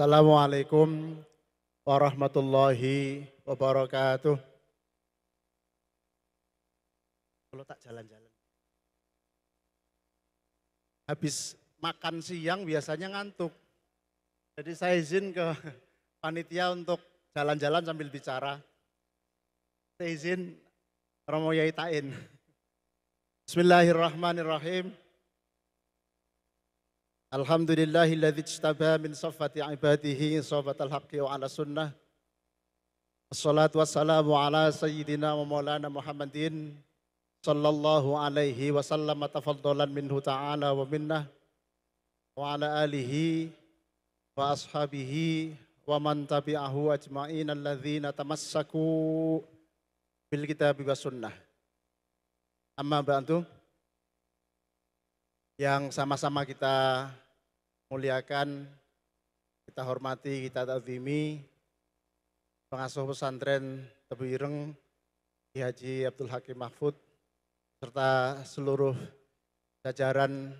Assalamualaikum warahmatullahi wabarakatuh. Kalau tak jalan-jalan. Habis makan siang biasanya ngantuk. Jadi saya izin ke panitia untuk jalan-jalan sambil bicara. Saya izin Romo Yaitain. Bismillahirrahmanirrahim. Alhamdulillahilladzi ijtaba min saffati ibadihi saffatal haqqi wa ala sunnah. Assalatu wassalamu ala sayyidina wa maulana Muhammadin sallallahu alaihi wasallam tafaddalan minhu ta'ala wa minnah wa ala alihi wa ashabihi wa man tabi'ahu ajma'in alladzina tamassaku bil kitabi was sunnah. Amma ba'du yang sama-sama kita muliakan, kita hormati, kita tazimi, pengasuh pesantren Tebu Ireng, Ki Haji Abdul Hakim Mahfud, serta seluruh jajaran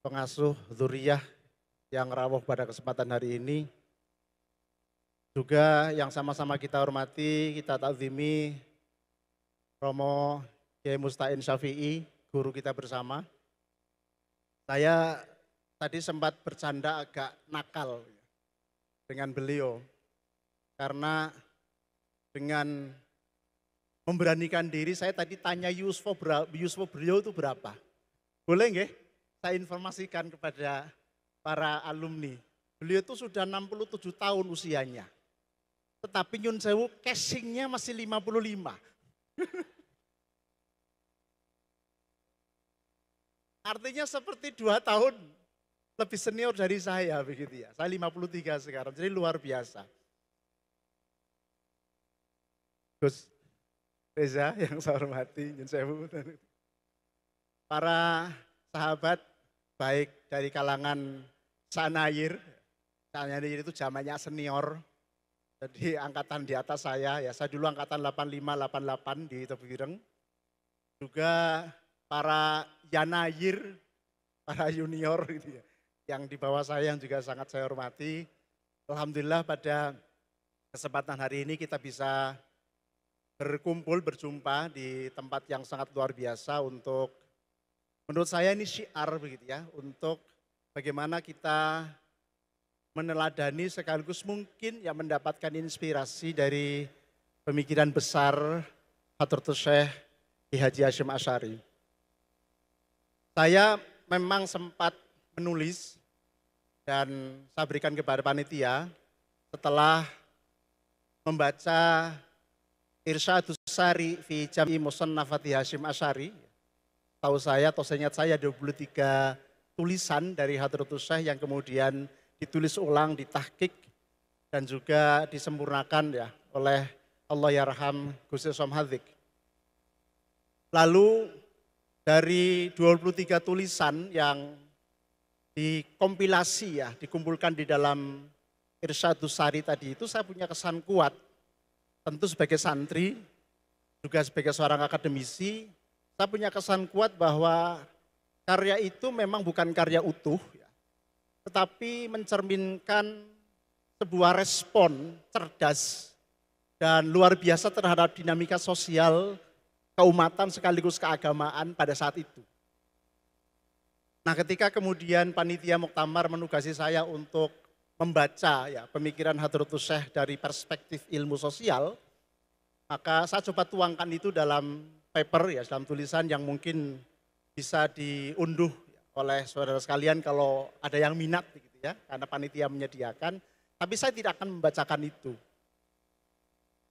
pengasuh Zuriyah yang rawuh pada kesempatan hari ini. Juga yang sama-sama kita hormati, kita tazimi, Romo Kiai Mustain Syafi'i, guru kita bersama, saya tadi sempat bercanda agak nakal dengan beliau karena dengan memberanikan diri saya tadi tanya Yusuf, Yusuf beliau itu berapa. Boleh nggih? Saya informasikan kepada para alumni. Beliau itu sudah 67 tahun usianya. Tetapi Nyun Sewu casingnya masih 55. Artinya seperti dua tahun lebih senior dari saya begitu ya. Saya 53 sekarang, jadi luar biasa. Gus Reza yang saya hormati, para sahabat baik dari kalangan Sanayir, Sanair itu zamannya senior, jadi angkatan di atas saya, ya saya dulu angkatan 85, 88 di Tebireng. Juga para yanair, para junior gitu ya, yang di bawah saya yang juga sangat saya hormati. Alhamdulillah pada kesempatan hari ini kita bisa berkumpul, berjumpa di tempat yang sangat luar biasa untuk menurut saya ini syiar begitu ya, untuk bagaimana kita meneladani sekaligus mungkin yang mendapatkan inspirasi dari pemikiran besar Hatur Tuseh Ki Haji Hashim Asyari. Saya memang sempat menulis dan saya berikan kepada panitia setelah membaca Irsyadus Sari fi Jam'i Musannafati Hashim Asyari. Tahu saya atau seingat saya 23 tulisan dari Hadratus Syekh yang kemudian ditulis ulang, ditahkik dan juga disempurnakan ya oleh Allah Yarham Gus Somhadik. Lalu dari 23 tulisan yang dikompilasi ya, dikumpulkan di dalam Irsyadus Sari tadi itu saya punya kesan kuat. Tentu sebagai santri, juga sebagai seorang akademisi, saya punya kesan kuat bahwa karya itu memang bukan karya utuh, ya, tetapi mencerminkan sebuah respon cerdas dan luar biasa terhadap dinamika sosial keumatan sekaligus keagamaan pada saat itu. Nah ketika kemudian panitia Muktamar menugasi saya untuk membaca ya pemikiran Hadrotus Syekh dari perspektif ilmu sosial, maka saya coba tuangkan itu dalam paper ya, dalam tulisan yang mungkin bisa diunduh oleh saudara sekalian kalau ada yang minat gitu ya, karena panitia menyediakan, tapi saya tidak akan membacakan itu.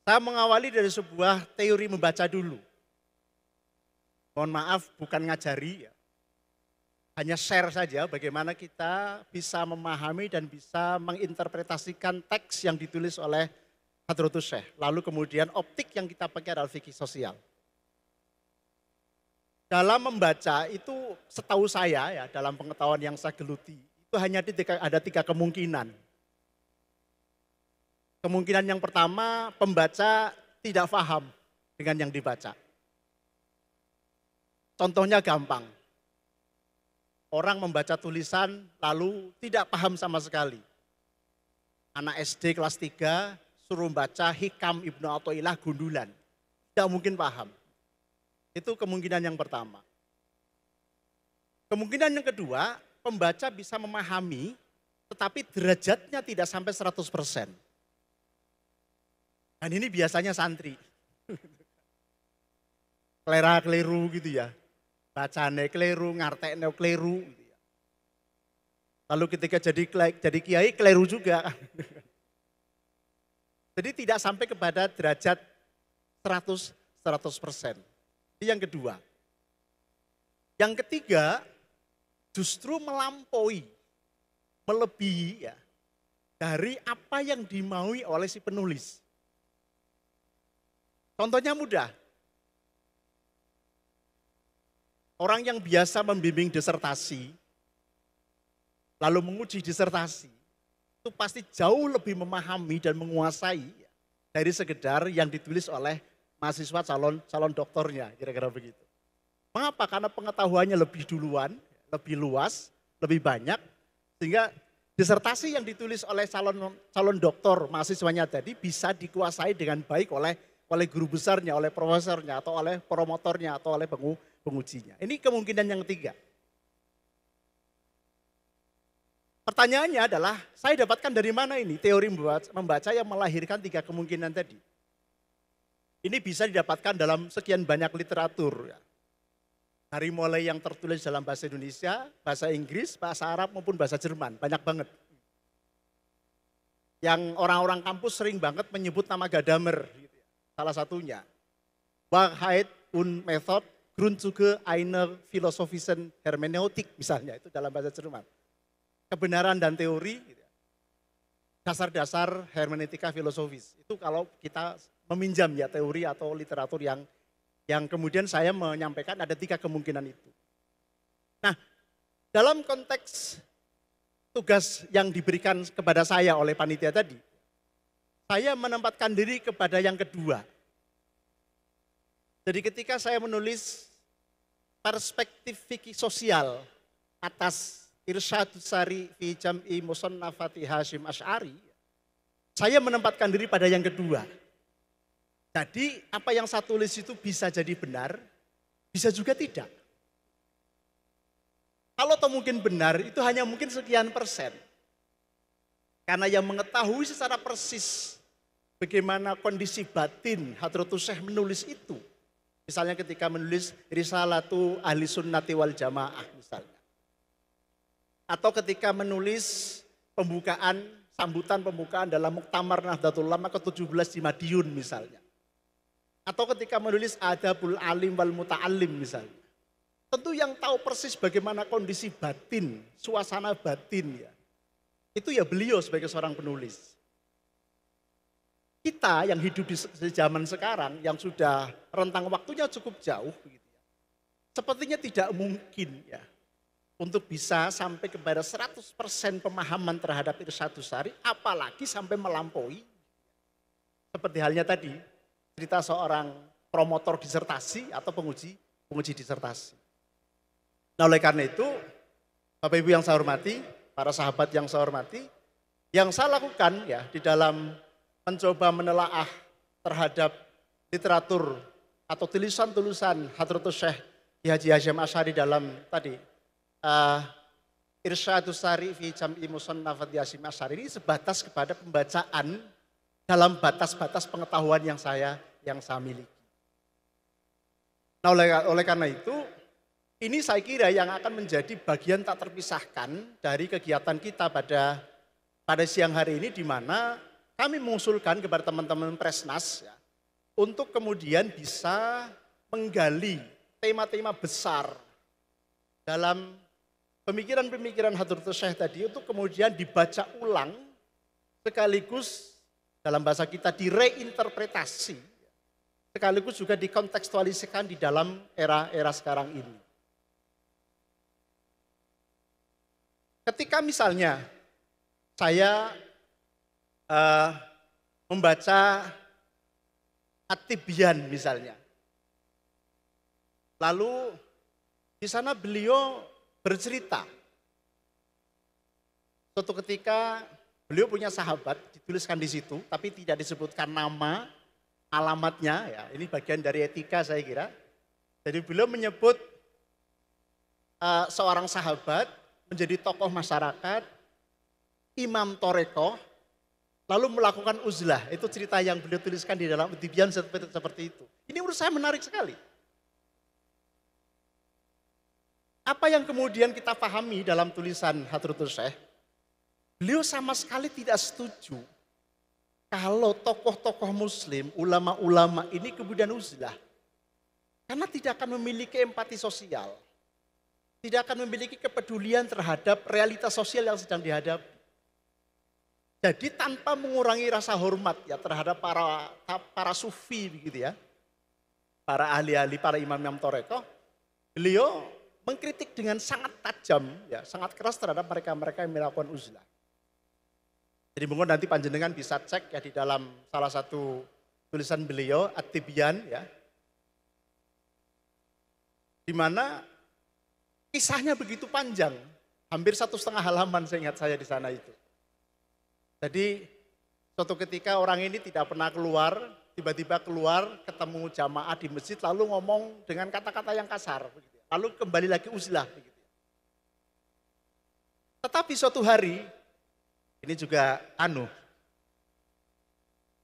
Saya mengawali dari sebuah teori membaca dulu. Mohon maaf bukan ngajari, ya. hanya share saja bagaimana kita bisa memahami dan bisa menginterpretasikan teks yang ditulis oleh Hadrotus Syekh. Lalu kemudian optik yang kita pakai adalah fikih sosial. Dalam membaca itu setahu saya ya dalam pengetahuan yang saya geluti itu hanya ada tiga kemungkinan. Kemungkinan yang pertama pembaca tidak faham dengan yang dibaca. Contohnya gampang. Orang membaca tulisan lalu tidak paham sama sekali. Anak SD kelas 3 suruh baca Hikam Ibnu Athaillah Gundulan. Tidak mungkin paham. Itu kemungkinan yang pertama. Kemungkinan yang kedua, pembaca bisa memahami tetapi derajatnya tidak sampai 100%. Dan ini biasanya santri. Kelera keliru gitu ya bacane keliru, ngartekne keliru. Lalu ketika jadi jadi kiai keliru juga. Jadi tidak sampai kepada derajat 100 100 persen. Yang kedua. Yang ketiga, justru melampaui, melebihi ya, dari apa yang dimaui oleh si penulis. Contohnya mudah, orang yang biasa membimbing disertasi, lalu menguji disertasi, itu pasti jauh lebih memahami dan menguasai dari sekedar yang ditulis oleh mahasiswa calon calon doktornya, kira-kira begitu. Mengapa? Karena pengetahuannya lebih duluan, lebih luas, lebih banyak, sehingga disertasi yang ditulis oleh calon calon doktor mahasiswanya tadi bisa dikuasai dengan baik oleh oleh guru besarnya, oleh profesornya, atau oleh promotornya, atau oleh pengu, pengujinya. Ini kemungkinan yang ketiga. Pertanyaannya adalah, saya dapatkan dari mana ini teori membaca yang melahirkan tiga kemungkinan tadi? Ini bisa didapatkan dalam sekian banyak literatur. Ya. Dari mulai yang tertulis dalam bahasa Indonesia, bahasa Inggris, bahasa Arab maupun bahasa Jerman, banyak banget. Yang orang-orang kampus sering banget menyebut nama Gadamer, gitu ya. salah satunya. Wahid un method Grundzüge einer philosophischen Hermeneutik misalnya itu dalam bahasa Jerman. Kebenaran dan teori gitu ya. dasar-dasar hermeneutika filosofis. Itu kalau kita meminjam ya teori atau literatur yang yang kemudian saya menyampaikan ada tiga kemungkinan itu. Nah, dalam konteks tugas yang diberikan kepada saya oleh panitia tadi, saya menempatkan diri kepada yang kedua, jadi ketika saya menulis perspektif fikih sosial atas Irsyad Sari fi Jam'i Musannafati Hashim Ash'ari, saya menempatkan diri pada yang kedua. Jadi apa yang saya tulis itu bisa jadi benar, bisa juga tidak. Kalau atau mungkin benar itu hanya mungkin sekian persen. Karena yang mengetahui secara persis bagaimana kondisi batin Hadratus Syekh menulis itu Misalnya ketika menulis risalah risalatu ahli sunnati wal jamaah misalnya. Atau ketika menulis pembukaan, sambutan pembukaan dalam Muktamar Nahdlatul Ulama ke-17 di Madiun misalnya. Atau ketika menulis Adabul Alim wal Muta'alim misalnya. Tentu yang tahu persis bagaimana kondisi batin, suasana batin ya. Itu ya beliau sebagai seorang penulis kita yang hidup di zaman sekarang yang sudah rentang waktunya cukup jauh gitu ya. Sepertinya tidak mungkin ya untuk bisa sampai kepada 100% pemahaman terhadap itu satu Sari apalagi sampai melampaui seperti halnya tadi cerita seorang promotor disertasi atau penguji penguji disertasi. Nah oleh karena itu Bapak Ibu yang saya hormati, para sahabat yang saya hormati, yang saya lakukan ya di dalam mencoba menelaah terhadap literatur atau tulisan-tulisan Hadratus Syekh Ki Haji Hasyim Asyari dalam tadi uh, eh, Irsyadus Sari fi Jam'i Musannafat Yasim Asyari ini sebatas kepada pembacaan dalam batas-batas pengetahuan yang saya yang saya miliki. Nah oleh, oleh karena itu ini saya kira yang akan menjadi bagian tak terpisahkan dari kegiatan kita pada pada siang hari ini di mana kami mengusulkan kepada teman-teman Presnas ya, untuk kemudian bisa menggali tema-tema besar dalam pemikiran-pemikiran Hatur Syekh tadi untuk kemudian dibaca ulang sekaligus dalam bahasa kita direinterpretasi sekaligus juga dikontekstualisasikan di dalam era-era sekarang ini. Ketika misalnya saya uh, membaca Atibian misalnya. Lalu di sana beliau bercerita. Suatu ketika beliau punya sahabat, dituliskan di situ, tapi tidak disebutkan nama, alamatnya. Ya, ini bagian dari etika saya kira. Jadi beliau menyebut uh, seorang sahabat menjadi tokoh masyarakat, imam toreko, Lalu melakukan uzlah, itu cerita yang beliau tuliskan di dalam Tibian seperti itu. Ini menurut saya menarik sekali. Apa yang kemudian kita pahami dalam tulisan Hadrutul Syekh, beliau sama sekali tidak setuju kalau tokoh-tokoh muslim, ulama-ulama ini kemudian uzlah. Karena tidak akan memiliki empati sosial. Tidak akan memiliki kepedulian terhadap realitas sosial yang sedang dihadapi. Jadi tanpa mengurangi rasa hormat ya terhadap para para sufi begitu ya. Para ahli-ahli, para imam-imam toreko, beliau mengkritik dengan sangat tajam ya, sangat keras terhadap mereka-mereka yang melakukan uzlah. Jadi mungkin nanti panjenengan bisa cek ya di dalam salah satu tulisan beliau Atibian ya. Di mana kisahnya begitu panjang, hampir satu setengah halaman saya ingat saya di sana itu. Jadi suatu ketika orang ini tidak pernah keluar, tiba-tiba keluar ketemu jamaah di masjid lalu ngomong dengan kata-kata yang kasar. Ya. Lalu kembali lagi uzlah. Ya. Tetapi suatu hari, ini juga anu,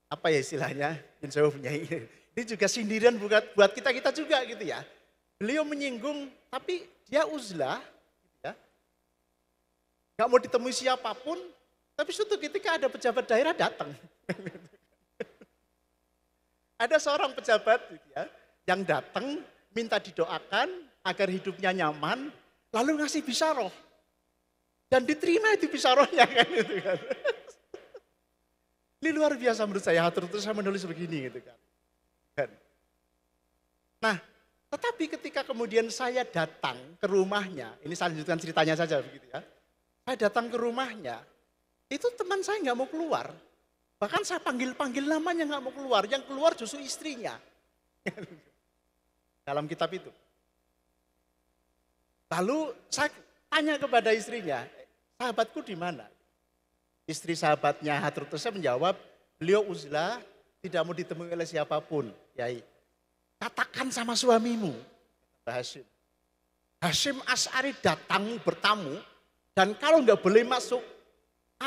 apa ya istilahnya, insya punya ini juga sindiran buat kita kita juga gitu ya. Beliau menyinggung, tapi dia uzlah, gitu ya. nggak ya. Gak mau ditemui siapapun, tapi suatu ketika ada pejabat daerah datang. ada seorang pejabat ya, yang datang minta didoakan agar hidupnya nyaman, lalu ngasih bisaroh. Dan diterima itu bisarohnya kan gitu kan. Ini luar biasa menurut saya, terus saya menulis begini gitu kan. Nah, tetapi ketika kemudian saya datang ke rumahnya, ini saya lanjutkan ceritanya saja begitu ya. Saya datang ke rumahnya, itu teman saya nggak mau keluar. Bahkan saya panggil-panggil namanya nggak mau keluar. Yang keluar justru istrinya. Dalam kitab itu. Lalu saya tanya kepada istrinya, sahabatku di mana? Istri sahabatnya Hatrutusnya menjawab, beliau uzlah, tidak mau ditemui oleh siapapun. Yai, katakan sama suamimu, Hashim. Hashim As'ari datang bertamu, dan kalau nggak boleh masuk,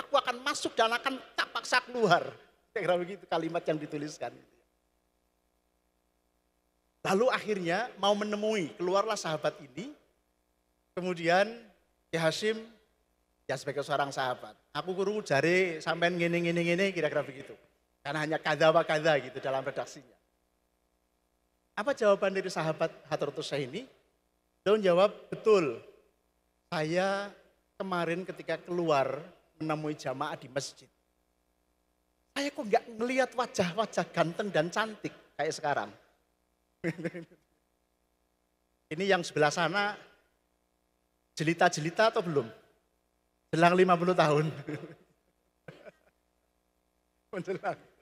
Aku akan masuk dan akan tak paksa keluar. Saya kira begitu kalimat yang dituliskan. Lalu akhirnya mau menemui, keluarlah sahabat ini. Kemudian Ki ya Hasim, ya sebagai seorang sahabat. Aku guru jari sampean gini gini gini kira-kira begitu. Karena hanya kada wa kada gitu dalam redaksinya. Apa jawaban dari sahabat saya ini? Dia menjawab betul. Saya kemarin ketika keluar menemui jamaah di masjid. Saya kok nggak ngelihat wajah-wajah ganteng dan cantik kayak sekarang. Ini yang sebelah sana jelita-jelita atau belum? Jelang 50 tahun. Menjelang.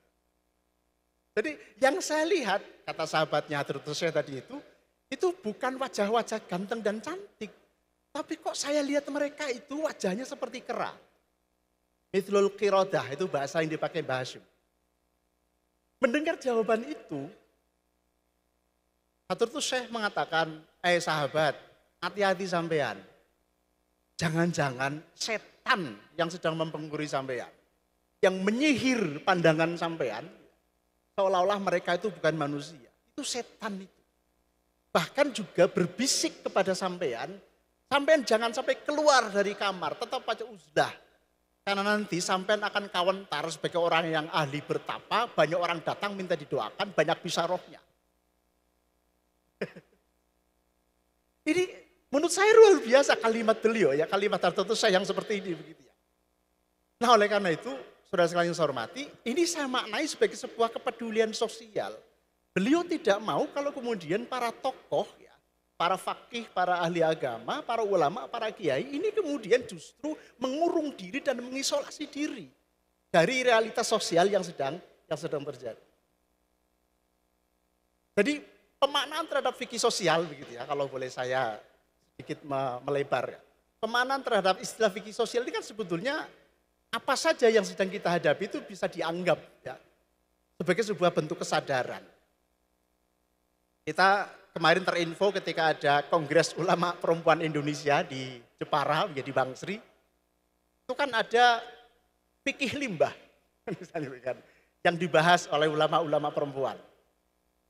Oh, Jadi yang saya lihat, kata sahabatnya terus saya tadi itu, itu bukan wajah-wajah ganteng dan cantik. Tapi kok saya lihat mereka itu wajahnya seperti kerak. Mithlul qirodah itu bahasa yang dipakai Mbah Hashim. Mendengar jawaban itu, Hatur tuh Syekh mengatakan, eh sahabat, hati-hati sampean. Jangan-jangan setan yang sedang mempengkuri sampean. Yang menyihir pandangan sampean, seolah-olah mereka itu bukan manusia. Itu setan itu. Bahkan juga berbisik kepada sampean, sampean jangan sampai keluar dari kamar, tetap aja uzdah. Karena nanti sampean akan kawan tar sebagai orang yang ahli bertapa, banyak orang datang minta didoakan, banyak bisa rohnya. ini menurut saya luar biasa kalimat beliau ya, kalimat tertentu saya yang seperti ini begitu ya. Nah oleh karena itu, saudara sekalian yang saya hormati, ini saya maknai sebagai sebuah kepedulian sosial. Beliau tidak mau kalau kemudian para tokoh para fakih, para ahli agama, para ulama, para kiai ini kemudian justru mengurung diri dan mengisolasi diri dari realitas sosial yang sedang yang sedang terjadi. Jadi pemaknaan terhadap fikih sosial begitu ya kalau boleh saya sedikit melebar ya. Pemaknaan terhadap istilah fikih sosial ini kan sebetulnya apa saja yang sedang kita hadapi itu bisa dianggap ya sebagai sebuah bentuk kesadaran. Kita kemarin terinfo ketika ada Kongres Ulama Perempuan Indonesia di Jepara, menjadi Bang Sri, itu kan ada pikih limbah kan, yang dibahas oleh ulama-ulama perempuan.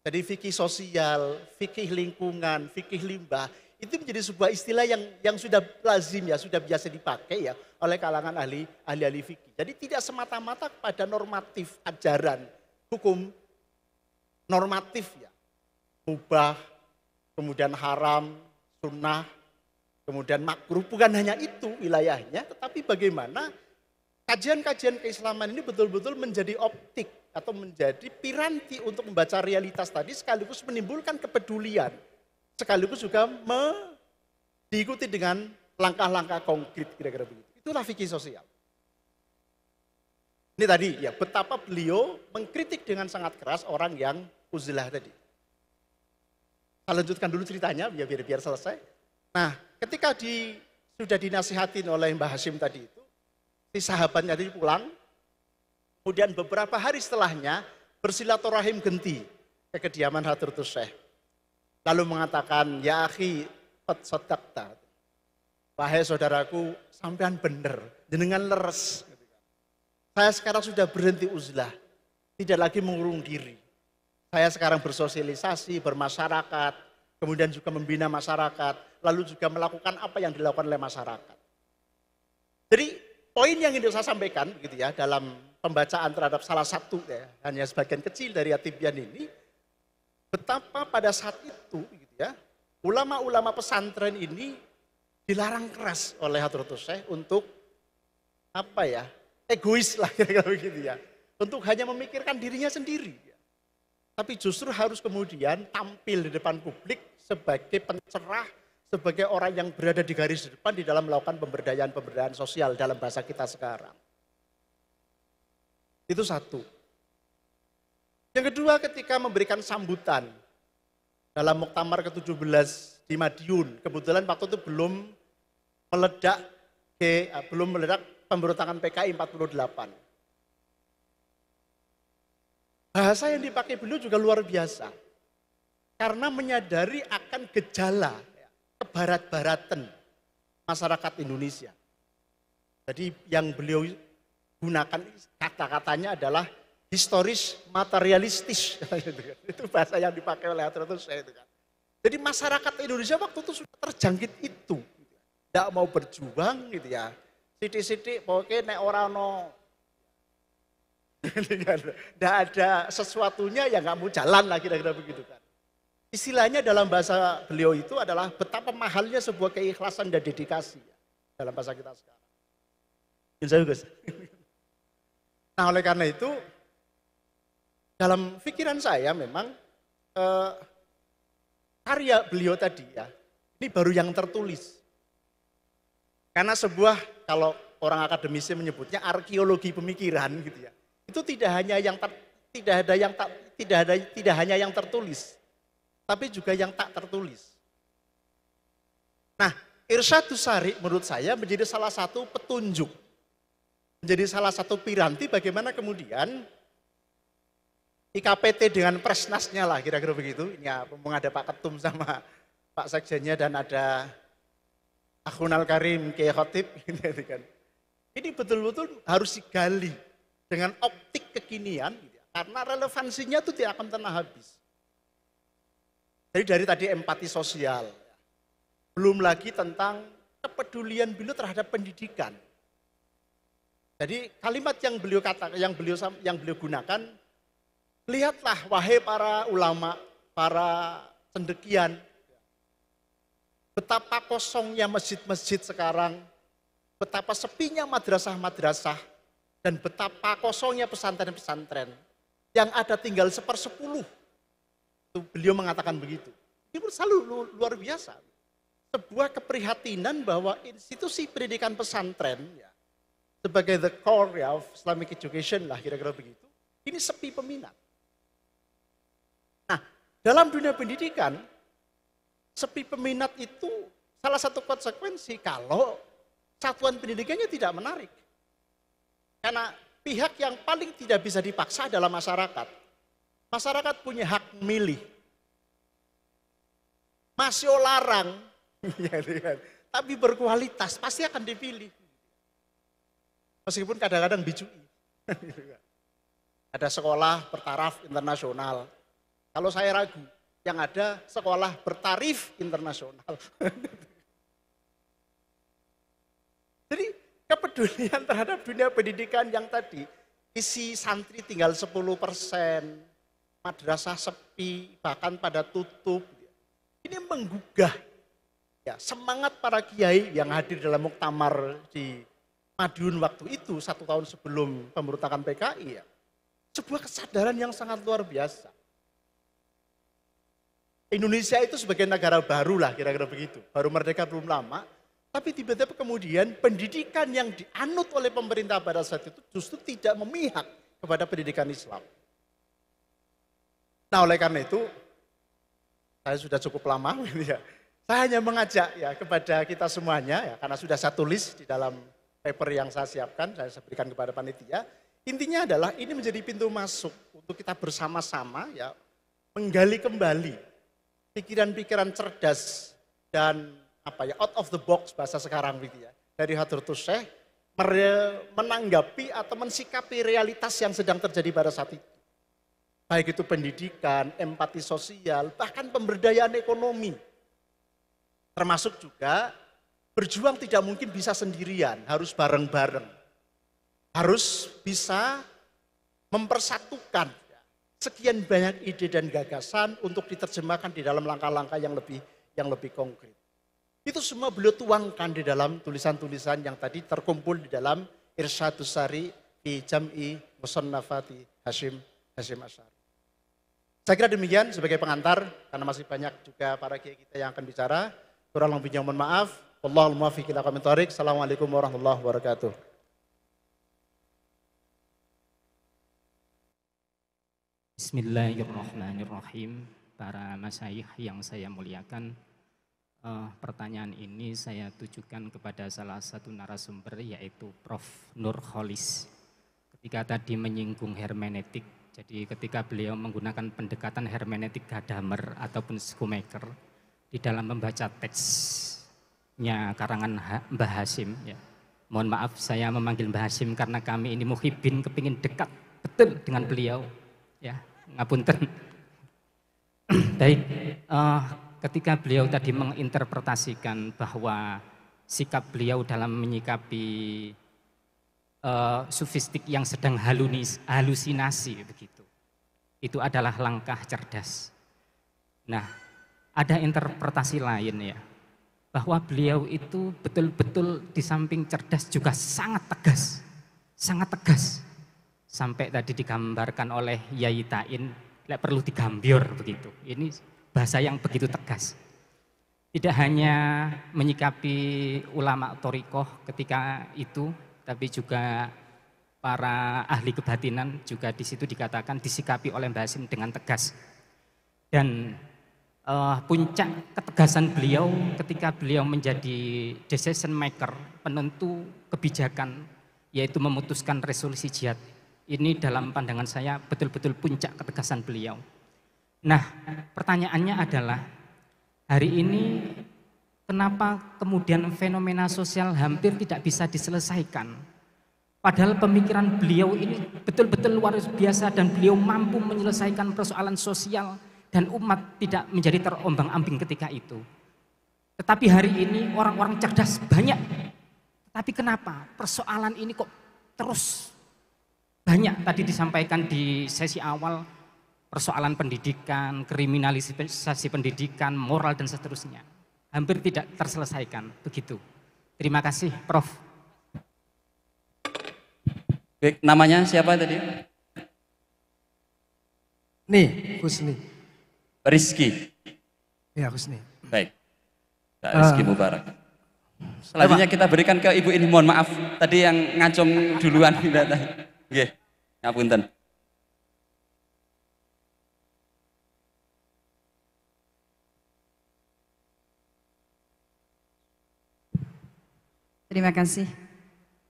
Jadi fikih sosial, fikih lingkungan, fikih limbah itu menjadi sebuah istilah yang yang sudah lazim ya, sudah biasa dipakai ya oleh kalangan ahli ahli ahli fikih. Jadi tidak semata-mata pada normatif ajaran hukum normatif ya, ubah kemudian haram, sunnah, kemudian makruh. Bukan hanya itu wilayahnya, tetapi bagaimana kajian-kajian keislaman ini betul-betul menjadi optik atau menjadi piranti untuk membaca realitas tadi sekaligus menimbulkan kepedulian. Sekaligus juga me, diikuti dengan langkah-langkah konkret kira-kira begitu. Itulah fikih sosial. Ini tadi ya betapa beliau mengkritik dengan sangat keras orang yang uzlah tadi. Saya lanjutkan dulu ceritanya biar biar, biar selesai. Nah, ketika di sudah dinasihatin oleh Mbah Hasim tadi itu, si sahabatnya tadi pulang, kemudian beberapa hari setelahnya bersilaturahim genti ke kediaman Hatur Tuseh, Lalu mengatakan, ya akhi, sedakta. Wahai saudaraku, sampean bener, jenengan leres. Saya sekarang sudah berhenti uzlah, tidak lagi mengurung diri. Saya sekarang bersosialisasi, bermasyarakat, kemudian juga membina masyarakat, lalu juga melakukan apa yang dilakukan oleh masyarakat. Jadi poin yang ingin saya sampaikan gitu ya dalam pembacaan terhadap salah satu ya, hanya sebagian kecil dari Atibian ini, betapa pada saat itu gitu ya, ulama-ulama pesantren ini dilarang keras oleh Hadratus Syekh untuk apa ya, egois lah kira-kira begitu ya. Untuk hanya memikirkan dirinya sendiri. Tapi justru harus kemudian tampil di depan publik sebagai pencerah, sebagai orang yang berada di garis depan di dalam melakukan pemberdayaan-pemberdayaan sosial dalam bahasa kita sekarang. Itu satu. Yang kedua ketika memberikan sambutan dalam Muktamar ke-17 di Madiun, kebetulan waktu itu belum meledak ke, eh, belum meledak pemberontakan PKI 48. Bahasa yang dipakai beliau juga luar biasa. Karena menyadari akan gejala kebarat-baratan masyarakat Indonesia. Jadi yang beliau gunakan kata-katanya adalah historis materialistis. itu bahasa yang dipakai oleh Atur saya itu kan. Jadi masyarakat Indonesia waktu itu sudah terjangkit itu. Tidak mau berjuang gitu ya. Sidik-sidik pokoknya nek orang tidak kan. ada sesuatunya yang kamu jalan lagi kira-kira begitu kan. Istilahnya dalam bahasa beliau itu adalah betapa mahalnya sebuah keikhlasan dan dedikasi ya, dalam bahasa kita sekarang. Insya Allah. Nah oleh karena itu dalam pikiran saya memang eh, karya beliau tadi ya ini baru yang tertulis. Karena sebuah kalau orang akademisi menyebutnya arkeologi pemikiran gitu ya itu tidak hanya yang ter, tidak ada yang tak tidak ada tidak hanya yang tertulis tapi juga yang tak tertulis. Nah, irsyadus sari menurut saya menjadi salah satu petunjuk menjadi salah satu piranti bagaimana kemudian IKPT dengan presnasnya lah kira-kira begitu. Ini ya, mumpung ada Pak Ketum sama Pak Sekjennya dan ada Akhunal Karim, Kiai Khotib. ini gitu kan. Ini betul-betul harus digali dengan optik kekinian karena relevansinya itu tidak akan pernah habis. Jadi dari tadi empati sosial, belum lagi tentang kepedulian beliau terhadap pendidikan. Jadi kalimat yang beliau kata, yang beliau yang beliau gunakan, lihatlah wahai para ulama, para cendekian, betapa kosongnya masjid-masjid sekarang, betapa sepinya madrasah-madrasah, dan betapa kosongnya pesantren-pesantren yang ada tinggal sepersepuluh. Beliau mengatakan begitu. Ini pun selalu luar biasa. Sebuah keprihatinan bahwa institusi pendidikan pesantren ya, sebagai the core ya, of Islamic education lah kira-kira begitu. Ini sepi peminat. Nah, dalam dunia pendidikan, sepi peminat itu salah satu konsekuensi kalau satuan pendidikannya tidak menarik. Karena pihak yang paling tidak bisa dipaksa adalah masyarakat. Masyarakat punya hak milih. Masih larang, iya, iya, iya. tapi berkualitas pasti akan dipilih. Meskipun kadang-kadang bijui. Ada sekolah bertaraf internasional. Kalau saya ragu, yang ada sekolah bertarif internasional. Jadi kepedulian terhadap dunia pendidikan yang tadi, isi santri tinggal 10 persen, madrasah sepi, bahkan pada tutup. Ini menggugah ya, semangat para kiai yang hadir dalam muktamar di Madiun waktu itu, satu tahun sebelum pemberontakan PKI ya. Sebuah kesadaran yang sangat luar biasa. Indonesia itu sebagai negara baru lah kira-kira begitu. Baru merdeka belum lama, tapi tiba-tiba kemudian pendidikan yang dianut oleh pemerintah pada saat itu justru tidak memihak kepada pendidikan Islam. Nah oleh karena itu, saya sudah cukup lama, ya. saya hanya mengajak ya kepada kita semuanya, ya, karena sudah saya tulis di dalam paper yang saya siapkan, saya berikan kepada panitia, intinya adalah ini menjadi pintu masuk untuk kita bersama-sama ya menggali kembali pikiran-pikiran cerdas dan apa ya out of the box bahasa sekarang gitu ya dari Hadratus Syekh menanggapi atau mensikapi realitas yang sedang terjadi pada saat itu. Baik itu pendidikan, empati sosial, bahkan pemberdayaan ekonomi. Termasuk juga berjuang tidak mungkin bisa sendirian, harus bareng-bareng. Harus bisa mempersatukan sekian banyak ide dan gagasan untuk diterjemahkan di dalam langkah-langkah yang lebih yang lebih konkret. Itu semua beliau tuangkan di dalam tulisan-tulisan yang tadi terkumpul di dalam Irsyadus Sari di Jam'i Musannafati Hashim Hashim Asyari. Saya kira demikian sebagai pengantar karena masih banyak juga para kiai kita yang akan bicara. Kurang lebihnya mohon maaf. Wallahul muafiq ila Assalamualaikum warahmatullahi wabarakatuh. Bismillahirrahmanirrahim. Para masyayikh yang saya muliakan, uh, pertanyaan ini saya tujukan kepada salah satu narasumber yaitu Prof. Nur Holis. Ketika tadi menyinggung hermeneutik, jadi ketika beliau menggunakan pendekatan hermeneutik Gadamer ataupun Schoemaker di dalam membaca teksnya karangan Mbah Hasim, ya. mohon maaf saya memanggil Mbah Hasim karena kami ini muhibin kepingin dekat betul dengan beliau, ya ngapunten. Baik, uh, ketika beliau tadi menginterpretasikan bahwa sikap beliau dalam menyikapi uh, sufistik yang sedang halunis, halusinasi begitu. Itu adalah langkah cerdas. Nah, ada interpretasi lain ya, bahwa beliau itu betul-betul di samping cerdas juga sangat tegas, sangat tegas. Sampai tadi digambarkan oleh Yaitain tidak perlu digambior begitu. Ini bahasa yang begitu tegas. Tidak hanya menyikapi ulama torikoh ketika itu, tapi juga para ahli kebatinan juga di situ dikatakan disikapi oleh Mbah Hasim dengan tegas. Dan uh, puncak ketegasan beliau ketika beliau menjadi decision maker, penentu kebijakan, yaitu memutuskan resolusi jihad. Ini dalam pandangan saya betul-betul puncak ketegasan beliau. Nah, pertanyaannya adalah hari ini kenapa kemudian fenomena sosial hampir tidak bisa diselesaikan? Padahal pemikiran beliau ini betul-betul luar biasa dan beliau mampu menyelesaikan persoalan sosial dan umat tidak menjadi terombang-ambing ketika itu. Tetapi hari ini orang-orang cerdas banyak. Tapi kenapa persoalan ini kok terus banyak tadi disampaikan di sesi awal persoalan pendidikan, kriminalisasi pendidikan, moral dan seterusnya. Hampir tidak terselesaikan, begitu. Terima kasih, Prof. Baik, namanya siapa tadi? Nih, Husni. Rizky. Ya, Husni. Baik. Pak Rizky uh, Mubarak. Selanjutnya kita berikan ke Ibu ini, mohon maaf tadi yang ngacung duluan. Oke, ngapunten. Terima kasih.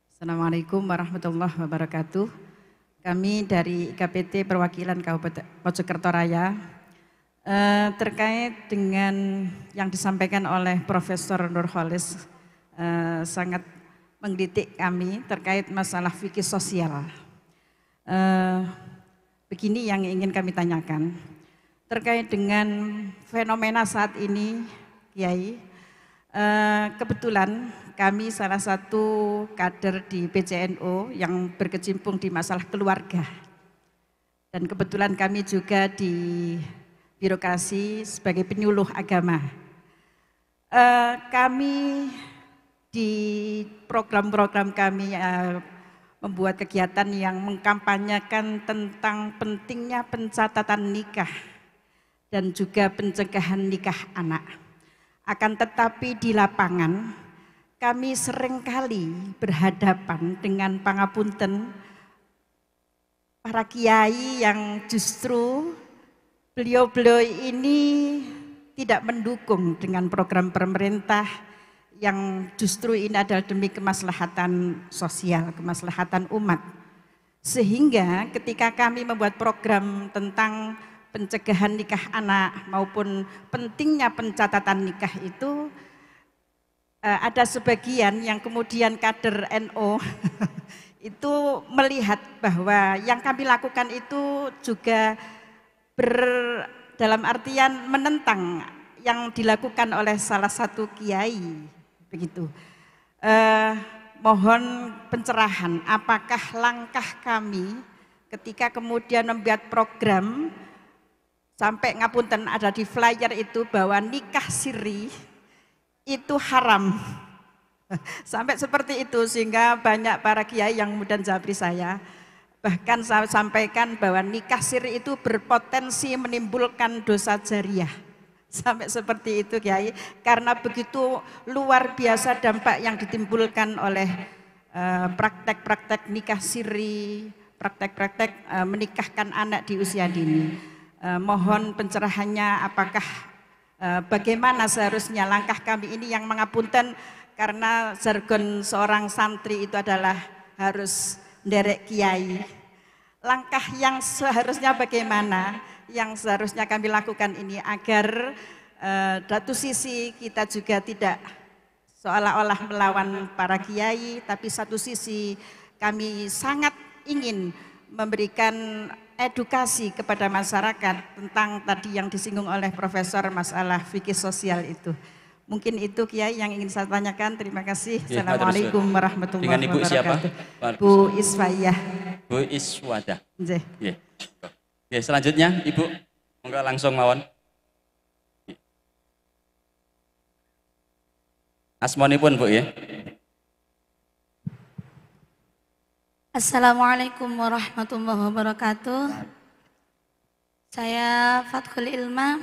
Assalamualaikum warahmatullahi wabarakatuh. Kami dari KPT Perwakilan Kabupaten Mojokerto Raya eh, terkait dengan yang disampaikan oleh Profesor Nurholis eh, sangat mengkritik kami terkait masalah fikih sosial. Eh, begini yang ingin kami tanyakan terkait dengan fenomena saat ini, Kiai. Eh, kebetulan kami salah satu kader di PCNO yang berkecimpung di masalah keluarga. Dan kebetulan kami juga di birokrasi sebagai penyuluh agama. Eh, kami di program-program kami ya, membuat kegiatan yang mengkampanyekan tentang pentingnya pencatatan nikah dan juga pencegahan nikah anak. Akan tetapi di lapangan kami seringkali berhadapan dengan pangapunten para kiai yang justru beliau-beliau ini tidak mendukung dengan program pemerintah yang justru ini adalah demi kemaslahatan sosial, kemaslahatan umat. Sehingga ketika kami membuat program tentang pencegahan nikah anak maupun pentingnya pencatatan nikah itu Eh, ada sebagian yang kemudian kader NO itu melihat bahwa yang kami lakukan itu juga ber, dalam artian menentang yang dilakukan oleh salah satu kiai begitu. Eh, mohon pencerahan apakah langkah kami ketika kemudian membuat program sampai ngapunten ada di flyer itu bahwa nikah siri itu haram. Sampai seperti itu sehingga banyak para kiai yang mudah jabri saya bahkan saya sampaikan bahwa nikah siri itu berpotensi menimbulkan dosa jariah. Sampai seperti itu kiai karena begitu luar biasa dampak yang ditimbulkan oleh eh, praktek-praktek nikah siri, praktek-praktek eh, menikahkan anak di usia dini. Eh, mohon pencerahannya apakah Eh, bagaimana seharusnya langkah kami ini yang mengapunten karena jargon seorang santri itu adalah harus derek kiai. Langkah yang seharusnya bagaimana yang seharusnya kami lakukan ini agar uh, eh, satu sisi kita juga tidak seolah-olah melawan para kiai tapi satu sisi kami sangat ingin memberikan edukasi kepada masyarakat tentang tadi yang disinggung oleh Profesor masalah fikih sosial itu. Mungkin itu Kiai yang ingin saya tanyakan. Terima kasih. Ya, Assalamualaikum warahmatullahi Dengan Ibu wabarakatuh. Bu Iswayah. Bu Iswadah. Ya. Ya. selanjutnya Ibu, enggak langsung mawon. Asmonipun Bu ya. Assalamualaikum warahmatullahi wabarakatuh. Saya Fathul Ilma.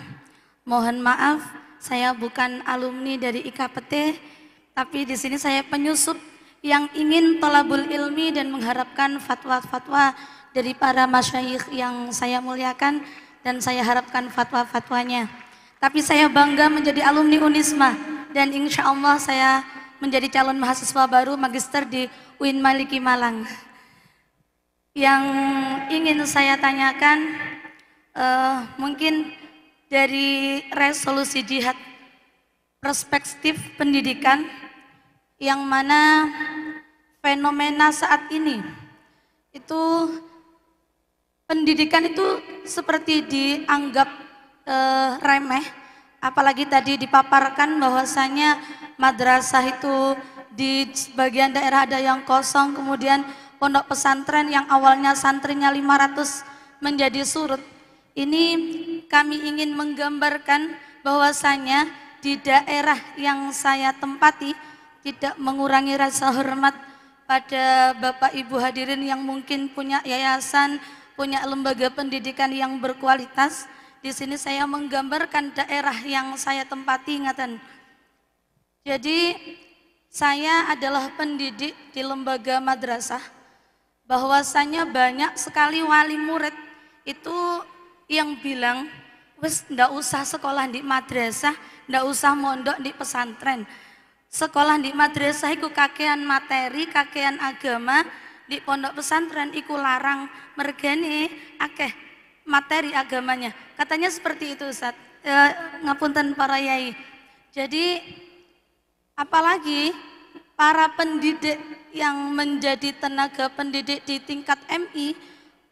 Mohon maaf, saya bukan alumni dari IKPT, tapi di sini saya penyusup yang ingin tolabul ilmi dan mengharapkan fatwa-fatwa dari para masyayikh yang saya muliakan dan saya harapkan fatwa-fatwanya. Tapi saya bangga menjadi alumni Unisma dan insya Allah saya menjadi calon mahasiswa baru magister di UIN Maliki Malang yang ingin saya tanyakan uh, mungkin dari resolusi jihad perspektif pendidikan yang mana fenomena saat ini itu pendidikan itu seperti dianggap e, remeh apalagi tadi dipaparkan bahwasanya madrasah itu di sebagian daerah ada yang kosong kemudian pondok pesantren yang awalnya santrinya 500 menjadi surut. Ini kami ingin menggambarkan bahwasanya di daerah yang saya tempati tidak mengurangi rasa hormat pada Bapak Ibu hadirin yang mungkin punya yayasan, punya lembaga pendidikan yang berkualitas. Di sini saya menggambarkan daerah yang saya tempati ingatan. Jadi saya adalah pendidik di lembaga madrasah bahwasanya banyak sekali wali murid itu yang bilang wes ndak usah sekolah di madrasah, ndak usah mondok di pesantren. Sekolah di madrasah iku kakean materi, kakean agama, di pondok pesantren iku larang mergeni akeh materi agamanya. Katanya seperti itu Ustaz. E, ngapunten para yai. Jadi apalagi para pendidik yang menjadi tenaga pendidik di tingkat MI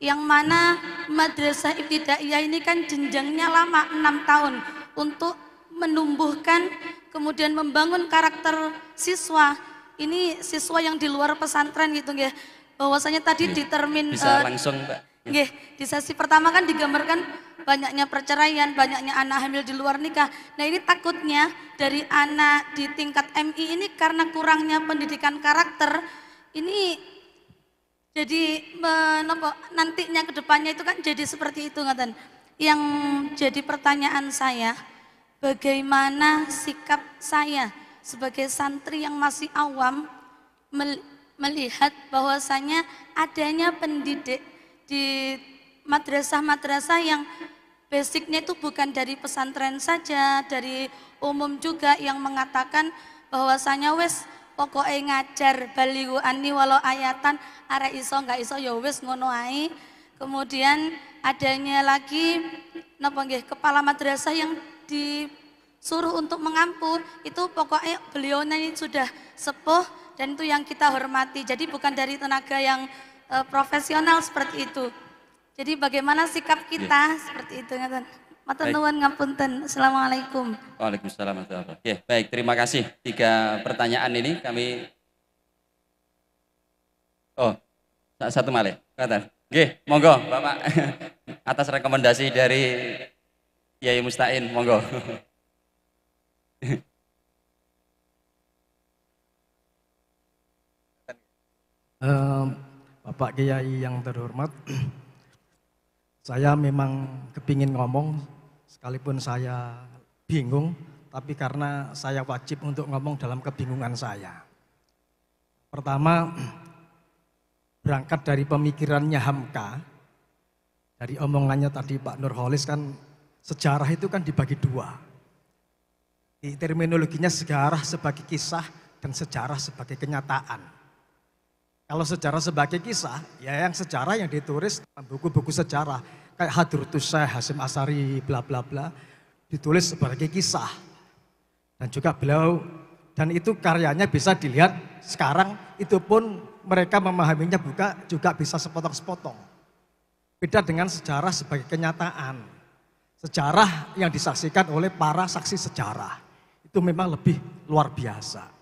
yang mana Madrasah Ibtidaiyah ini kan jenjangnya lama 6 tahun untuk menumbuhkan kemudian membangun karakter siswa ini siswa yang di luar pesantren gitu ya bahwasanya tadi di termin bisa uh, langsung pak. Nggih, di sesi pertama kan digambarkan banyaknya perceraian, banyaknya anak hamil di luar nikah. Nah ini takutnya dari anak di tingkat MI ini karena kurangnya pendidikan karakter, ini jadi menopo, nantinya kedepannya itu kan jadi seperti itu ngatain. Yang jadi pertanyaan saya, bagaimana sikap saya sebagai santri yang masih awam melihat bahwasanya adanya pendidik di madrasah-madrasah yang basicnya itu bukan dari pesantren saja, dari umum juga yang mengatakan bahwasanya wes pokoknya ngajar baligu ani walau ayatan arah iso nggak iso ya wes ngono Kemudian adanya lagi napa nggih kepala madrasah yang disuruh untuk mengampu itu pokoknya beliau ini sudah sepuh dan itu yang kita hormati. Jadi bukan dari tenaga yang e, profesional seperti itu. Jadi bagaimana sikap iya. kita yeah. seperti itu ngaten. Ya, Matur ngapunten. Assalamualaikum. Waalaikumsalam warahmatullahi baik, terima kasih. Tiga pertanyaan ini kami Oh, satu malih. Kata. Oke. monggo Bapak atas rekomendasi dari Kiai Mustain, monggo. Eh, Bapak Kiai yang terhormat, Saya memang kepingin ngomong, sekalipun saya bingung, tapi karena saya wajib untuk ngomong dalam kebingungan saya. Pertama, berangkat dari pemikirannya Hamka, dari omongannya tadi Pak Nurholis kan sejarah itu kan dibagi dua. Di terminologinya sejarah sebagai kisah dan sejarah sebagai kenyataan. Kalau sejarah sebagai kisah, ya yang sejarah yang ditulis buku-buku sejarah. Kayak Hadrutus saya, Hasim Asari, bla bla bla. Ditulis sebagai kisah. Dan juga beliau, dan itu karyanya bisa dilihat sekarang itu pun mereka memahaminya buka juga bisa sepotong-sepotong. Beda dengan sejarah sebagai kenyataan. Sejarah yang disaksikan oleh para saksi sejarah. Itu memang lebih luar biasa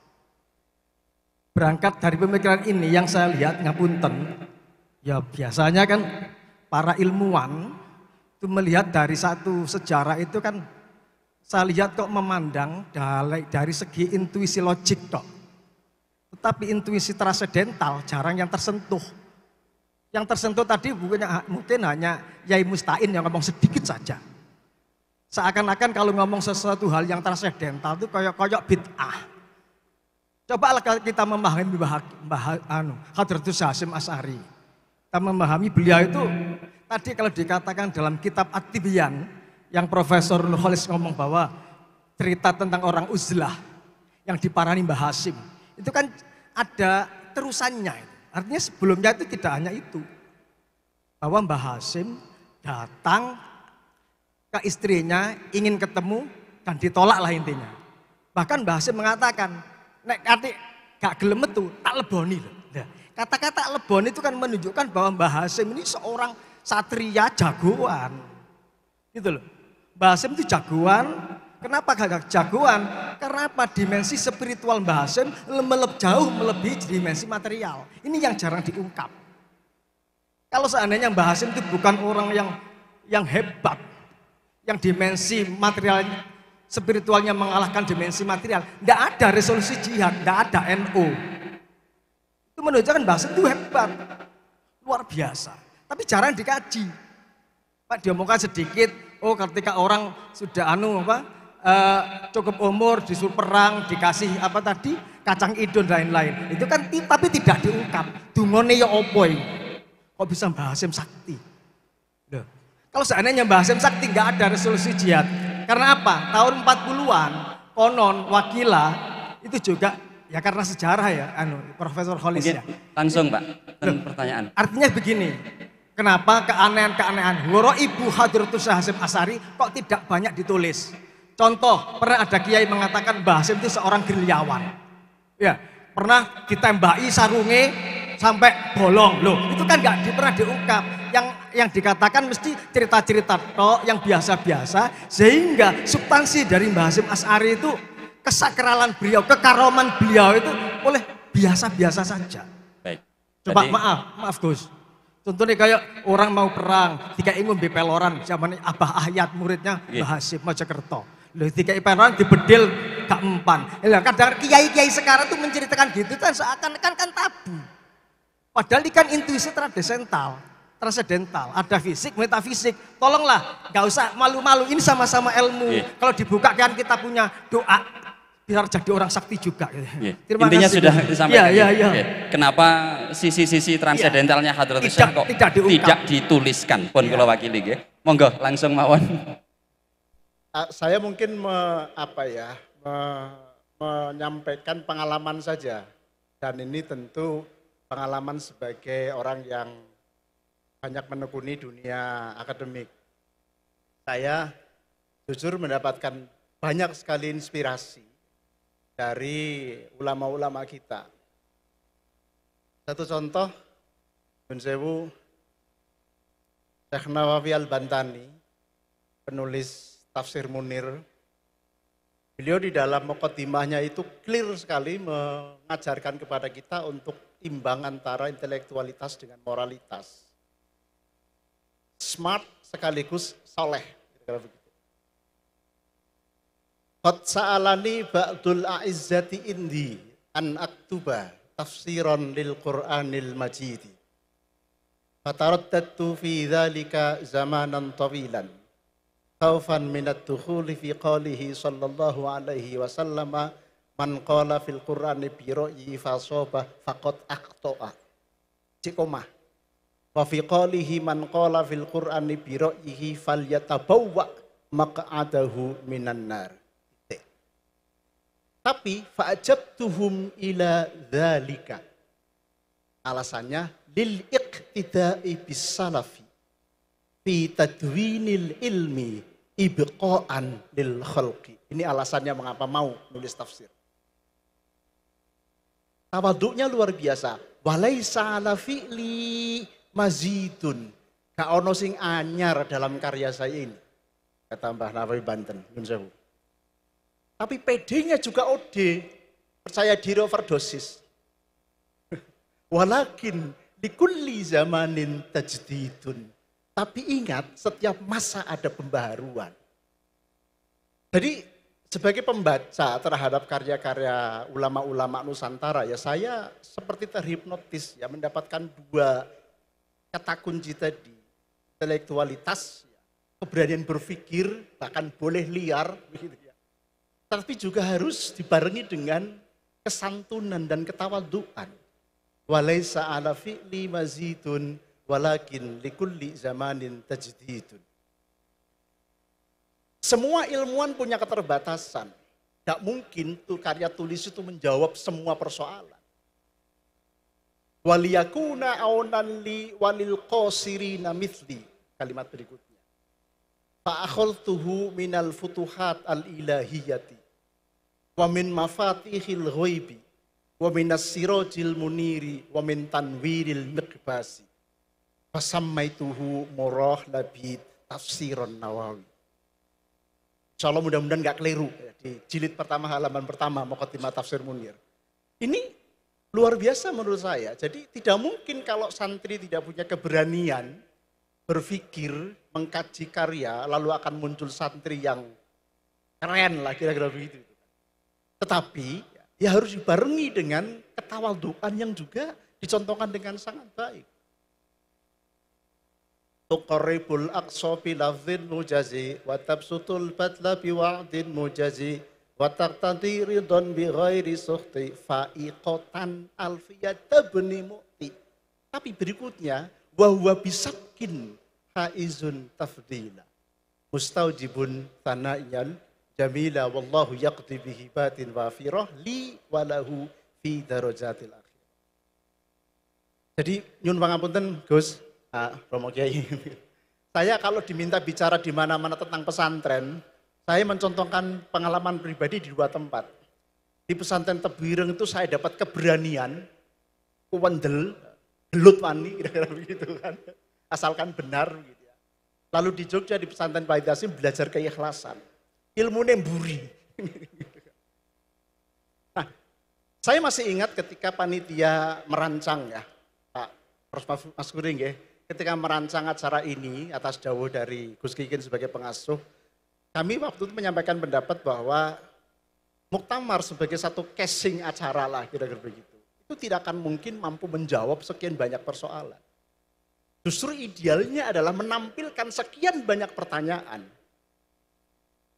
berangkat dari pemikiran ini yang saya lihat ngapunten ya biasanya kan para ilmuwan itu melihat dari satu sejarah itu kan saya lihat kok memandang dari, dari segi intuisi logik dok tetapi intuisi transcendental jarang yang tersentuh yang tersentuh tadi bukannya mungkin hanya Yai Mustain yang ngomong sedikit saja seakan-akan kalau ngomong sesuatu hal yang transcendental itu koyok-koyok bid'ah Coba kita memahami bahak, anu, Hadratus Hasim Asari. Kita memahami beliau itu tadi kalau dikatakan dalam kitab at yang Profesor Nurholis ngomong bahwa cerita tentang orang uzlah yang diparani Mbah Hasim. Itu kan ada terusannya. Artinya sebelumnya itu tidak hanya itu. Bahwa Mbah Hasim datang ke istrinya ingin ketemu dan ditolak lah intinya. Bahkan Mbah Hasim mengatakan, nek kati gak gelem metu, tak leboni loh. Nah, kata-kata leboni itu kan menunjukkan bahwa Mbah Hasim ini seorang satria jagoan. Gitu loh. Mbah Hasim itu jagoan. Kenapa gagak jagoan? Karena apa dimensi spiritual Mbah Hasim meleb jauh melebihi dimensi material. Ini yang jarang diungkap. Kalau seandainya Mbah Hasim itu bukan orang yang yang hebat, yang dimensi materialnya spiritualnya mengalahkan dimensi material. Tidak ada resolusi jihad, tidak ada NO. Itu menunjukkan bahasa itu hebat, luar biasa. Tapi jarang dikaji. Pak diomongkan sedikit, oh ketika orang sudah anu apa, eh, cukup umur, disuruh perang, dikasih apa tadi, kacang hijau dan lain-lain. Itu kan tapi tidak diungkap. Dungone ya opoi. Kok bisa bahasem sakti? Kalau seandainya bahasem sakti nggak ada resolusi jihad, karena apa? Tahun 40-an, konon, wakila, itu juga ya karena sejarah ya, anu, Profesor Hollis ya. Langsung Pak, Loh, pertanyaan. Artinya begini, kenapa keanehan-keanehan Loro Ibu Hadrotus Hasim Asari kok tidak banyak ditulis? Contoh, pernah ada kiai mengatakan Mbah Hasim itu seorang gerilyawan. Ya, pernah ditembaki sarunge sampai bolong loh itu kan nggak di, pernah diungkap yang yang dikatakan mesti cerita-cerita tok yang biasa-biasa sehingga substansi dari Mbah Hasim As'ari itu kesakralan beliau kekaroman beliau itu oleh biasa-biasa saja baik coba Jadi... maaf maaf Gus Contohnya kayak orang mau perang, tiga ingin di peloran, zaman Abah ayat muridnya yeah. Mbah Hasim Mojokerto. Loh, tiga peloran dibedil bedil empan. kadang kiai-kiai sekarang tuh menceritakan gitu kan seakan-akan kan tabu. Padahal ini kan intuisi tradesental, transcendental, ada fisik, metafisik. Tolonglah, nggak usah malu-malu. Ini sama-sama ilmu. Yeah. Kalau dibuka kan kita punya doa biar jadi orang sakti juga. Yeah. Terima Intinya kasih. sudah disampaikan. Yeah, yeah, yeah. Yeah. Iya. Kenapa sisi-sisi iya. transcendentalnya yeah. Hadrat tidak, kok tidak, diungkap. tidak dituliskan pun yeah. wakili Ya. Monggo langsung mawon. Uh, saya mungkin me, apa ya, me, menyampaikan pengalaman saja. Dan ini tentu pengalaman sebagai orang yang banyak menekuni dunia akademik. Saya jujur mendapatkan banyak sekali inspirasi dari ulama-ulama kita. Satu contoh, Bensewu Syekh Nawawi Al-Bantani, penulis tafsir Munir, beliau di dalam mukadimahnya itu clear sekali mengajarkan kepada kita untuk timbang antara intelektualitas dengan moralitas. Smart sekaligus soleh. Kira Qad sa'alani ba'dul a'izzati indi an aktuba tafsiran lil Qur'anil majidi. Fataraddadtu fi dhalika zamanan tawilan. Khawfan minat dukhuli fi qalihi sallallahu alaihi wasallama Man qala fil Qur'ani bi ra'yi fa saba faqad aqta'a. Cikoma. Wa fi qalihi man qala fil Qur'ani bi ra'yihi falyatabawwa maq'adahu minan nar. Tapi fa'ajabtuhum ila dzalika. Alasannya lil iqtida'i bis salafi fi tadwinil ilmi ibqa'an lil khalqi. Ini alasannya mengapa mau nulis tafsir. Tawaduknya luar biasa. Walai salafi'li mazidun. Gak ono sing anyar dalam karya saya ini. Kata Mbah Nawawi Banten. Tapi pedenya juga ode. Percaya diri overdosis. Walakin dikulli zamanin tajdidun. Tapi ingat, setiap masa ada pembaharuan. Jadi sebagai pembaca terhadap karya-karya ulama-ulama Nusantara ya saya seperti terhipnotis ya mendapatkan dua kata kunci tadi. Intelektualitas, keberanian berpikir, bahkan boleh liar. gitu ya. Tapi juga harus dibarengi dengan kesantunan dan ketawaduan. Walaisa ala fi'li mazidun walakin likulli zamanin tajdidun. Semua ilmuwan punya keterbatasan. Tidak mungkin tuh karya tulis itu menjawab semua persoalan. Waliyakuna aunan li walil qasirina mithli. Kalimat berikutnya. Fa'akholtuhu minal futuhat al-ilahiyati. Wa min mafatihil ghaibi. Wa min asirojil muniri. Wa min tanwiril miqbasi. Fasammaituhu murah labid tafsiron nawawi. Insya Allah mudah-mudahan nggak keliru di jilid pertama halaman pertama Mokotima Tafsir Munir. Ini luar biasa menurut saya. Jadi tidak mungkin kalau santri tidak punya keberanian berpikir, mengkaji karya, lalu akan muncul santri yang keren lah kira-kira begitu. Tetapi ya harus dibarengi dengan ketawaduan yang juga dicontohkan dengan sangat baik tuqarribul aqsa bi lafdhin mujazi wa tabsutul batla bi wa'din mujazi wa taqtadi ridon bi ghairi suhti fa'iqatan alfiyata bni mu'ti tapi berikutnya wa huwa bisabkin haizun tafdila mustaujibun thana'yan jamila wallahu yaqdi bihi wa wafirah li walahu fi darajatil akhir jadi nyun pangapunten Gus Iya. Romo Kiai. Saya kalau diminta bicara di mana-mana tentang pesantren, saya mencontohkan pengalaman pribadi di dua tempat. Di pesantren Tebuireng itu saya dapat keberanian, kuwendel, gelut wani, kira-kira begitu kan. Asalkan benar gitu ya. Lalu di Jogja di pesantren Pak Yasin belajar keikhlasan. Ilmu nemburi. nah, saya masih ingat ketika panitia merancang ya, Pak Mas Kuring ya, ketika merancang acara ini atas jauh dari Gus Kikin sebagai pengasuh, kami waktu itu menyampaikan pendapat bahwa muktamar sebagai satu casing acara lah kira-kira begitu. Itu tidak akan mungkin mampu menjawab sekian banyak persoalan. Justru idealnya adalah menampilkan sekian banyak pertanyaan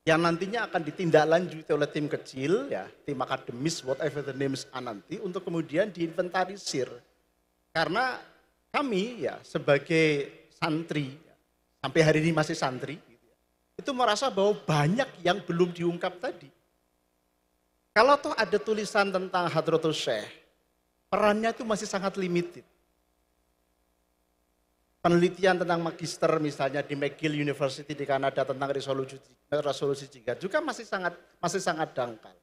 yang nantinya akan ditindaklanjuti oleh tim kecil, ya, tim akademis, whatever the names are nanti, untuk kemudian diinventarisir. Karena kami ya sebagai santri ya, sampai hari ini masih santri itu merasa bahwa banyak yang belum diungkap tadi. Kalau toh ada tulisan tentang Hadrotul Syekh, perannya itu masih sangat limited. Penelitian tentang magister misalnya di McGill University di Kanada tentang resolusi resolusi juga masih sangat masih sangat dangkal.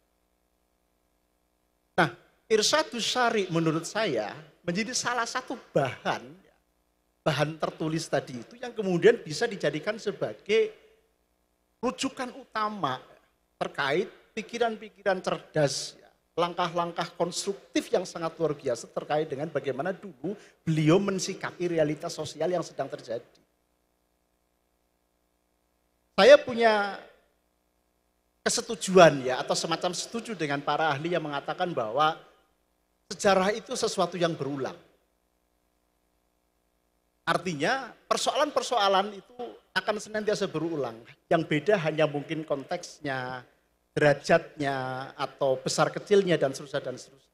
Nah, Irsyadus Syari menurut saya menjadi salah satu bahan bahan tertulis tadi itu yang kemudian bisa dijadikan sebagai rujukan utama terkait pikiran-pikiran cerdas langkah-langkah konstruktif yang sangat luar biasa terkait dengan bagaimana dulu beliau mensikapi realitas sosial yang sedang terjadi. Saya punya kesetujuan ya atau semacam setuju dengan para ahli yang mengatakan bahwa Sejarah itu sesuatu yang berulang. Artinya persoalan-persoalan itu akan senantiasa berulang. Yang beda hanya mungkin konteksnya, derajatnya, atau besar kecilnya, dan seterusnya, dan seterusnya.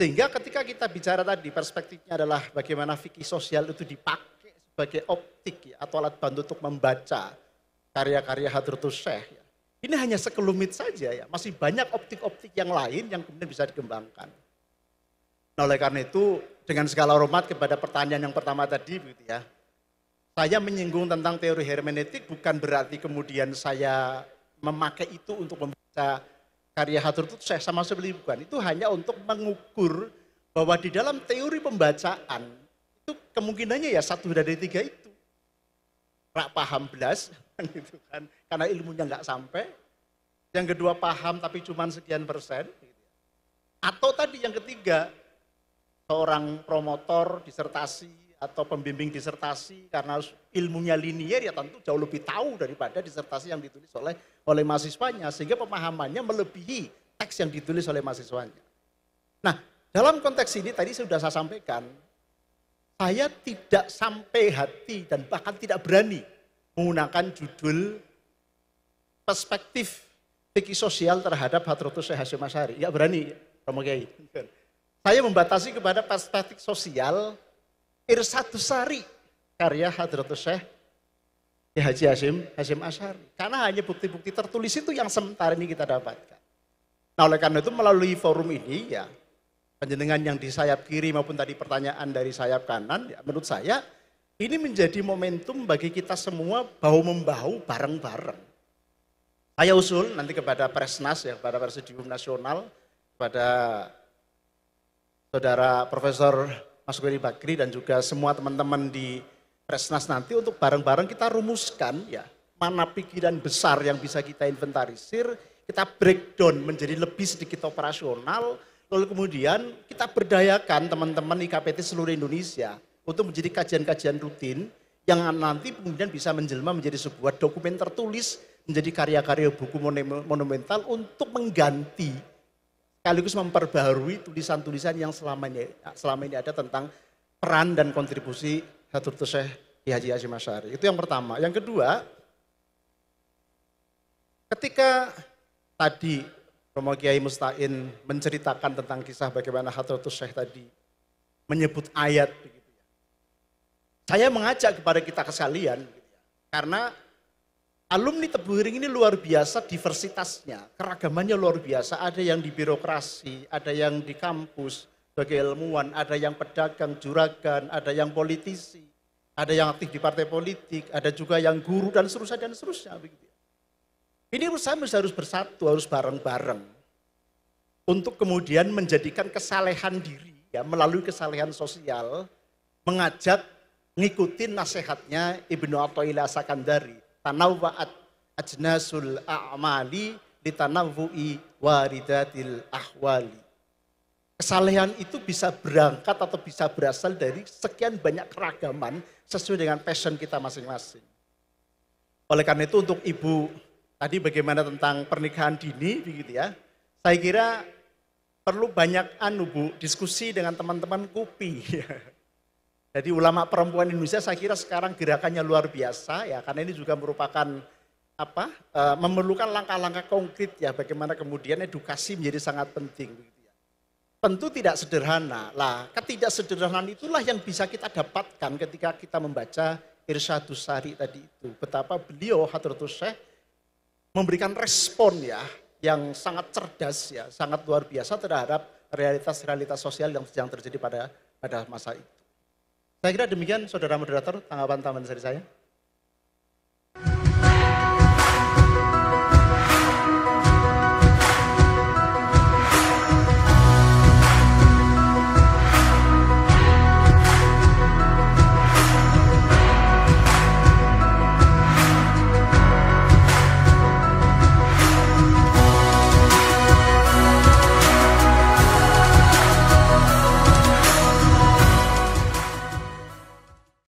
Sehingga ketika kita bicara tadi perspektifnya adalah bagaimana fikih sosial itu dipakai sebagai optik ya, atau alat bantu untuk membaca karya-karya Hadratus Syekh. Ya. Ini hanya sekelumit saja ya, masih banyak optik-optik yang lain yang kemudian bisa dikembangkan. Nah, oleh karena itu, dengan segala hormat kepada pertanyaan yang pertama tadi, begitu ya. Saya menyinggung tentang teori hermeneutik bukan berarti kemudian saya memakai itu untuk membaca karya Hathor itu saya sama sekali bukan. Itu hanya untuk mengukur bahwa di dalam teori pembacaan itu kemungkinannya ya satu dari tiga itu. Rak paham belas, gitu kan, karena ilmunya nggak sampai. Yang kedua paham tapi cuma sekian persen. Gitu ya. Atau tadi yang ketiga, seorang promotor disertasi atau pembimbing disertasi karena ilmunya linier ya tentu jauh lebih tahu daripada disertasi yang ditulis oleh oleh mahasiswanya sehingga pemahamannya melebihi teks yang ditulis oleh mahasiswanya. Nah, dalam konteks ini tadi sudah saya sampaikan saya tidak sampai hati dan bahkan tidak berani menggunakan judul perspektif fikih sosial terhadap hatrotus Syekh Hasyim Asy'ari. Ya berani, Romo Kiai. Saya membatasi kepada perspektif sosial Irsatu Sari karya Hadratus Syekh Ki Haji Hashim, Hashim Ashari. Karena hanya bukti-bukti tertulis itu yang sementara ini kita dapatkan. Nah oleh karena itu melalui forum ini ya penjenengan yang di sayap kiri maupun tadi pertanyaan dari sayap kanan ya, menurut saya ini menjadi momentum bagi kita semua bau membau bareng-bareng. Saya usul nanti kepada Presnas ya, kepada Presidium Nasional, kepada saudara Profesor Mas Gweri Bakri dan juga semua teman-teman di Presnas nanti untuk bareng-bareng kita rumuskan ya mana pikiran besar yang bisa kita inventarisir, kita breakdown menjadi lebih sedikit operasional, lalu kemudian kita berdayakan teman-teman IKPT seluruh Indonesia untuk menjadi kajian-kajian rutin yang nanti kemudian bisa menjelma menjadi sebuah dokumen tertulis, menjadi karya-karya buku monumental untuk mengganti sekaligus memperbarui tulisan-tulisan yang selama ini, selama ini ada tentang peran dan kontribusi Hatur Tuseh di Haji Hashim Asy'ari. Itu yang pertama. Yang kedua, ketika tadi Romo Kiai Mustain menceritakan tentang kisah bagaimana Hatur Tuseh tadi menyebut ayat ya. Saya mengajak kepada kita kesalian Karena Alumni Tebuiring ini luar biasa diversitasnya, keragamannya luar biasa. Ada yang di birokrasi, ada yang di kampus sebagai ilmuwan, ada yang pedagang, juragan, ada yang politisi, ada yang aktif di partai politik, ada juga yang guru dan seterusnya dan seterusnya. Ya. Ini menurut saya harus bersatu, harus bareng-bareng untuk kemudian menjadikan kesalehan diri ya melalui kesalehan sosial mengajak ngikutin nasihatnya Ibnu Atta'ila Sakandari tanawwa'at ajnasul a'mali ditanawwu'i waridatil ahwali. Kesalehan itu bisa berangkat atau bisa berasal dari sekian banyak keragaman sesuai dengan passion kita masing-masing. Oleh karena itu untuk ibu tadi bagaimana tentang pernikahan dini begitu ya. Saya kira perlu banyak anu Bu diskusi dengan teman-teman kupi. Jadi ulama perempuan Indonesia saya kira sekarang gerakannya luar biasa ya karena ini juga merupakan apa e, memerlukan langkah-langkah konkret ya bagaimana kemudian edukasi menjadi sangat penting. Tentu tidak sederhana. Lah, ketidaksederhanaan itulah yang bisa kita dapatkan ketika kita membaca Irsyadus Sari tadi itu. Betapa beliau Hadratus Syekh memberikan respon ya yang sangat cerdas ya, sangat luar biasa terhadap realitas-realitas sosial yang sedang terjadi pada pada masa itu. Saya kira demikian saudara moderator tanggapan tambahan dari saya.